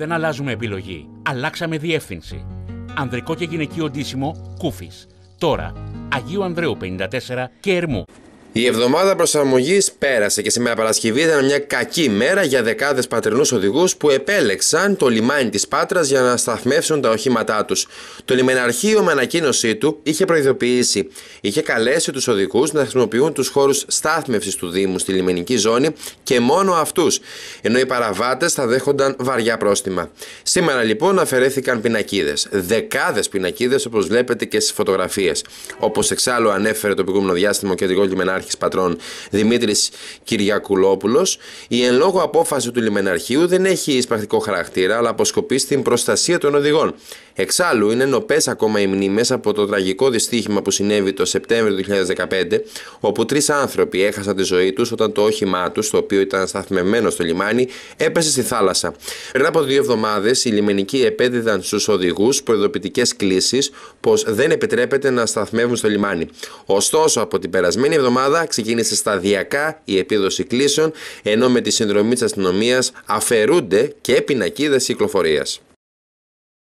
Δεν αλλάζουμε επιλογή. Αλλάξαμε διεύθυνση. Ανδρικό και γυναικείο ντύσιμο Κούφης. Τώρα, Αγίου Ανδρέου 54 και Ερμού. Η εβδομάδα προσαρμογής πέρασε και σήμερα Παρασκευή ήταν μια κακή μέρα για δεκάδες πατρινούς οδηγούς που επέλεξαν το λιμάνι της Πάτρας για να σταθμεύσουν τα οχήματά τους. Το λιμεναρχείο με ανακοίνωσή του είχε προειδοποιήσει. Είχε καλέσει τους οδηγούς να χρησιμοποιούν τους χώρους στάθμευσης του Δήμου στη λιμενική ζώνη και μόνο αυτούς, ενώ οι παραβάτες θα δέχονταν βαριά πρόστιμα. Σήμερα λοιπόν αφαιρέθηκαν πινακίδες. Δεκάδες πινακίδες όπως βλέπετε και στις φωτογραφίες. Όπως εξάλλου ανέφερε το προηγούμενο διάστημα ο κεντρικός λιμενάρχης Δημήτρη Πατρών Δημήτρης Κυριακουλόπουλος. Η εν λόγω απόφαση του Λιμεναρχείου δεν έχει εισπρακτικό χαρακτήρα, αλλά αποσκοπεί στην προστασία των οδηγών. Εξάλλου, είναι νοπές ακόμα οι μνήμες από το τραγικό δυστύχημα που συνέβη το Σεπτέμβριο του 2015, όπου τρεις άνθρωποι έχασαν τη ζωή τους όταν το όχημά τους, το οποίο ήταν σταθμευμένο στο λιμάνι, έπεσε στη θάλασσα. Πριν από δύο εβδομάδες, οι λιμενικοί επέδιδαν στους οδηγούς προειδοποιητικές κλήσεις πως δεν επιτρέπεται να σταθμεύουν στο λιμάνι. Ωστόσο, από την περασμένη εβδομάδα, εβδομάδα ξεκίνησε σταδιακά η επίδοση κλήσεων, ενώ με τη συνδρομή της αστυνομίας αφαιρούνται και πινακίδες κυκλοφορίας.